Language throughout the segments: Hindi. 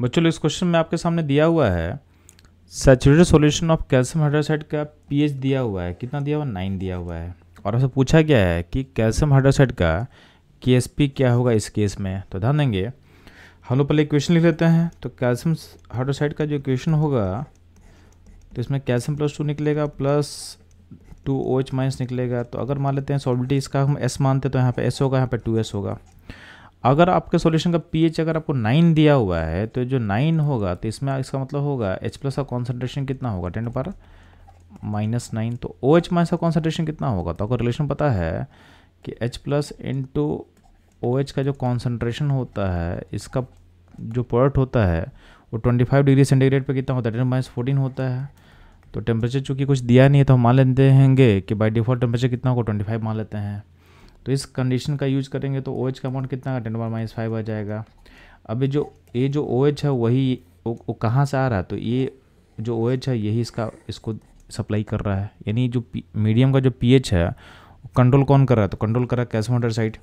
बच्चों इस क्वेश्चन में आपके सामने दिया हुआ है saturated solution of calcium hydroxide का पीएच दिया हुआ है कितना दिया हुआ नाइन दिया हुआ है और आपसे पूछा गया है कि कैल्शियम हाइड्रोसाइड का के क्या होगा इस केस में तो ध्यान देंगे हम लोग पहले इक्वेशन लिख लेते हैं तो कैल्शियम हाइड्रोसाइड का जो इक्वेशन होगा तो इसमें कैल्शियम प्लस टू निकलेगा plus two O H minus निकलेगा तो अगर मान लेते हैं सॉल्बिलिटी इसका हम एस मानते हैं तो यहाँ पे एस होगा यहाँ पे टू एस होगा अगर आपके सॉल्यूशन का पीएच अगर आपको नाइन दिया हुआ है तो जो नाइन होगा तो इसमें इसका मतलब होगा एच प्लस का कॉन्सेंट्रेशन कितना होगा टेन पर माइनस नाइन तो ओ एच माइनस का कॉन्सेंट्रेशन कितना होगा तो आपको रिलेशन पता है कि H plus into O H का जो कॉन्सेंट्रेशन होता है इसका जो प्रोडक्ट होता है वो ट्वेंटी फाइव डिग्री सेंटीग्रेड पर कितना होता है टेन माइनस फोर्टीन होता है तो टेम्परेचर चूँकि कुछ दिया नहीं है तो हम मान लेते हैं कि बाई डिफ़ॉल्ट टेम्परेचर कितना होगा फाइव मान लेते हैं तो इस कंडीशन का यूज करेंगे तो ओ OH का अमाउंट कितना टेन पावर माइनस फाइव आ जाएगा अभी जो ये जो ओ OH है वही वो, वो कहाँ से आ रहा है तो ये जो ओ OH है यही इसका इसको सप्लाई कर रहा है यानी जो मीडियम का जो पी है कंट्रोल कौन कर रहा है तो कंट्रोल कर रहा है कैल्शियम हाइड्रोक्साइड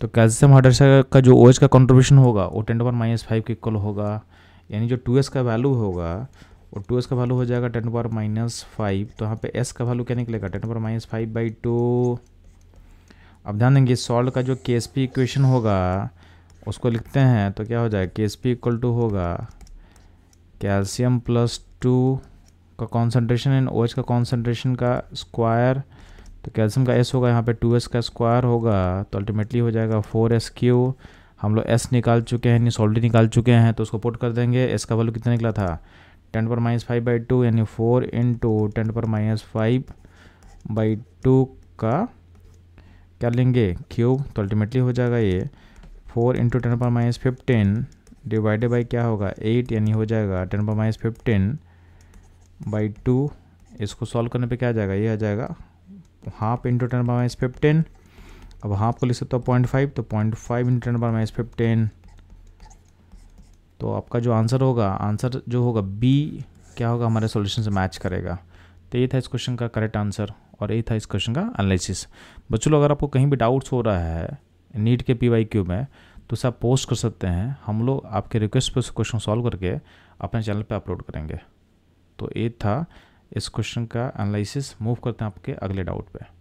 तो कैल्शियम हाइड्रोक्साइड का जो ओ OH का कंट्रीब्यूशन होगा वो टेन पावर माइनस फाइव के इक्वल होगा यानी जो टू का वैल्यू होगा और टू का वैल्यू हो जाएगा टेन पावर माइनस फाइव तो यहाँ पे एस का वैल्यू क्या निकलेगा ten power minus five by two अब ध्यान देंगे सॉल्व का जो के एस पी इक्वेशन होगा उसको लिखते हैं तो क्या हो जाएगा K S P equal to होगा कैल्शियम प्लस टू का कॉन्सेंट्रेशन एंड ओ एच का कॉन्सेंट्रेशन का स्क्वायर तो कैल्शियम का एस होगा यहाँ पे टू एस का स्क्वायर होगा तो अल्टीमेटली हो जाएगा फोर एस क्यू हम लोग एस निकाल चुके हैं सॉल्टी निकाल चुके हैं तो उसको पुट कर देंगे एस का वैल्यू कितना निकला था टेन पर माइनस फाइव बाई टू यानी फोर इन टू टेन पर माइनस फाइव बाई टू का क्या लेंगे क्यूब तो अल्टीमेटली हो जाएगा ये फोर इंटू टेन पर माइनस फिफ्टीन डिवाइडेड बाई क्या होगा एट यानी हो जाएगा टेन पर माइनस फिफ्टीन बाई टू इसको सॉल्व करने पे क्या आ जाएगा ये आ जाएगा हाफ इंटू टेन पर माइनस फिफ्टीन अब हाफ को लिख सकते हो पॉइंट फाइव तो पॉइंट फाइव इंटू टेन पर माइनस फिफ्टीन तो आपका जो आंसर होगा आंसर जो होगा बी क्या होगा हमारे सोल्यूशन से मैच करेगा तो ये था इस क्वेश्चन का करेक्ट आंसर और ये था इस क्वेश्चन का एनालिसिस बच्चों लोग अगर आपको कहीं भी डाउट्स हो रहा है नीट के पी वाई क्यू में तो उसे आप पोस्ट कर सकते हैं हम लोग आपके रिक्वेस्ट पर क्वेश्चन सॉल्व करके अपने चैनल पर अपलोड करेंगे तो ये था इस क्वेश्चन का एनालिसिस मूव करते हैं आपके अगले डाउट पर